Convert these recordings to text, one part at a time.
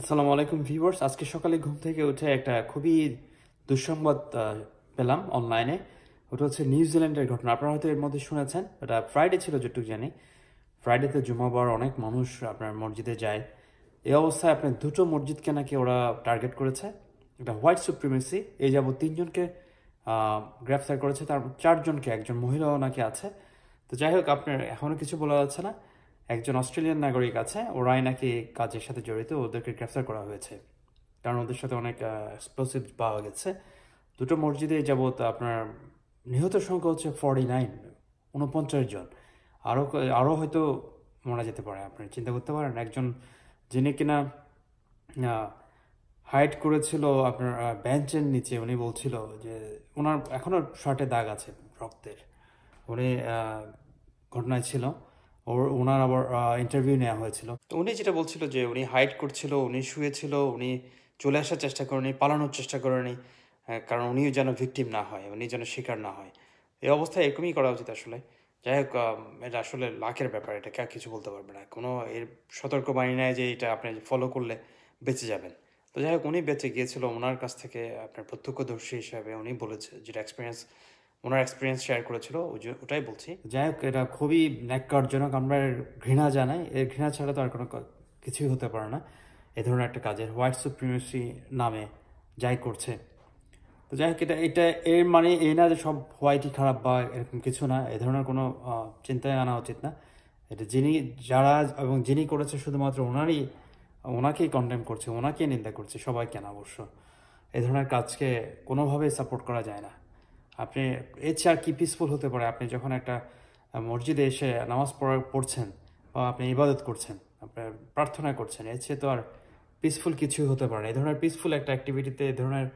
আসসালামু আলাইকুম ভিউয়ার্স আজকে সকালে ঘুম থেকে উঠে একটা খুবই দুঃসংবাদ পেলাম অনলাইনে ওটা হচ্ছে নিউজিল্যান্ডের ঘটনা আপনারা হয়তো এর মধ্যে শুনেছেন ওটা ফ্রাইডে ছিল যেটুকু জানি ফ্রাইডেতে জুমাবার অনেক মানুষ আপনার মসজিদে যায় এই অবস্থায় আপনার দুটো মসজিদকে নাকি ওরা টার্গেট করেছে এটা হোয়াইট সুপ্রিমেসি এই যাবৎ তিনজনকে গ্রেফতার করেছে তার চারজনকে একজন মহিলাও নাকি আছে তো যাই হোক আপনার এখনও কিছু বলা যাচ্ছে না একজন অস্ট্রেলিয়ান নাগরিক আছে ওরাই নাকি কাজের সাথে জড়িত ওদেরকে গ্রেফতার করা হয়েছে কারণ ওদের সাথে অনেক এক্সপ্লোসিভ পাওয়া গেছে দুটো মসজিদে যাবত আপনার নিহত সংখ্যা হচ্ছে ফর্টি নাইন উনপঞ্চাশ জন আরও আরও হয়তো মারা যেতে পারে আপনি চিন্তা করতে পারেন একজন যিনি কিনা হাইট করেছিল আপনার বেঞ্চের নিচে উনি বলছিল যে ওনার এখনও শার্টে দাগ আছে রক্তের উনি ঘটনায় ছিল ওর ওনার আবার ইন্টারভিউ নেওয়া হয়েছিল তো উনি যেটা বলছিল যে উনি হাইড করছিল উনি শুয়েছিল উনি চলে আসার চেষ্টা করেনি পালানোর চেষ্টা করেনি কারণ উনিও যেন ভিকটিম না হয় উনি যেন শিকার না হয় এই অবস্থায় এরকমই করা উচিত আসলে যাই হোক এটা আসলে লাখের ব্যাপার এটা কেউ কিছু বলতে পারবে না কোনো এর সতর্ক বাণী নেয় যে এটা আপনি ফলো করলে বেঁচে যাবেন তো যাই হোক উনি বেঁচে গিয়েছিল ওনার কাছ থেকে আপনার প্রত্যক্ষদর্শী হিসাবে উনি বলেছে যেটা এক্সপিরিয়েন্স ওনার এক্সপিরিয়েন্স শেয়ার করেছিল ওটাই বলছি যাই হোক এটা খুবই ন্যাক্কারজনক আমরা ঘৃণা জানাই এর ঘৃণা ছাড়া তো আর কোনো কিছুই হতে পারে না এ ধরনের একটা কাজের হোয়াইট সুপ্রিমেসি নামে যাই করছে তো যাই হোক এটা এটা এর মানে এই না যে সব হোয়াইটই খারাপ বা এরকম কিছু না এ ধরনের কোনো চিন্তায় আনা উচিত না এটা যিনি যারা এবং যিনি করেছে শুধুমাত্র ওনারই ওনাকেই কন্টেম করছে ওনাকেই নিন্দা করছে সবাইকে না অবশ্য এ ধরনের কাজকে কোনোভাবেই সাপোর্ট করা যায় না আপনি এর চেয়ে আর কি পিসফুল হতে পারে আপনি যখন একটা মসজিদে এসে নামাজ পড়া পড়ছেন বা আপনি ইবাদত করছেন আপনার প্রার্থনা করছেন এর চেয়ে তো আর পিসফুল কিছু হতে পারে এই ধরনের পিসফুল একটা অ্যাক্টিভিটিতে এই ধরনের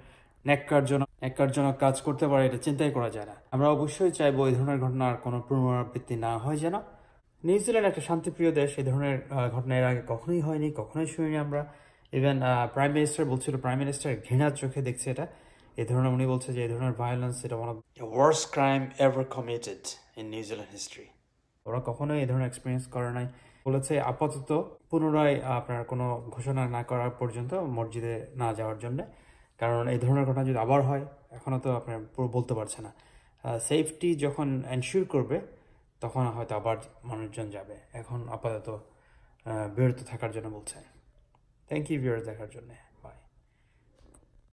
ন্যাক্কারজনক ন্যাক্কারজনক কাজ করতে পারে এটা চিন্তাই করা যায় না আমরা অবশ্যই চাইবো এই ধরনের ঘটনার কোনো পুনরাবৃত্তি না হয় যেন নিউজিল্যান্ড একটা শান্তিপ্রিয় দেশ এই ধরনের ঘটনা এর আগে কখনোই হয়নি কখনোই শুনিনি আমরা ইভেন প্রাইম মিনিস্টার বলছিল প্রাইম মিনিস্টার ঘৃণার চোখে দেখছে এটা এই ধরনের উনি বলছে যে এই ধরনের ভায়োলেন্স এটা one of worst crime ever committed in New Zealand history ওরা কখনোই এই ধরনের এক্সপিরিয়েন্স করে নাই বলেছে আপাতত পুনরায় আপনার কোনো ঘোষণা না করা পর্যন্ত মসজিদে না যাওয়ার জন্য কারণ এই ধরনের ঘটনা যদি আবার হয় এখনও তো আপনার পুরো বলতে পারছে না সেফটি যখন এনশিওর করবে তখন হয়তো আবার মানুষজন যাবে এখন আপাতত বিরত থাকার জন্য বলছে থ্যাংক ইউ ভিউয়ার্স দেখার জন্যে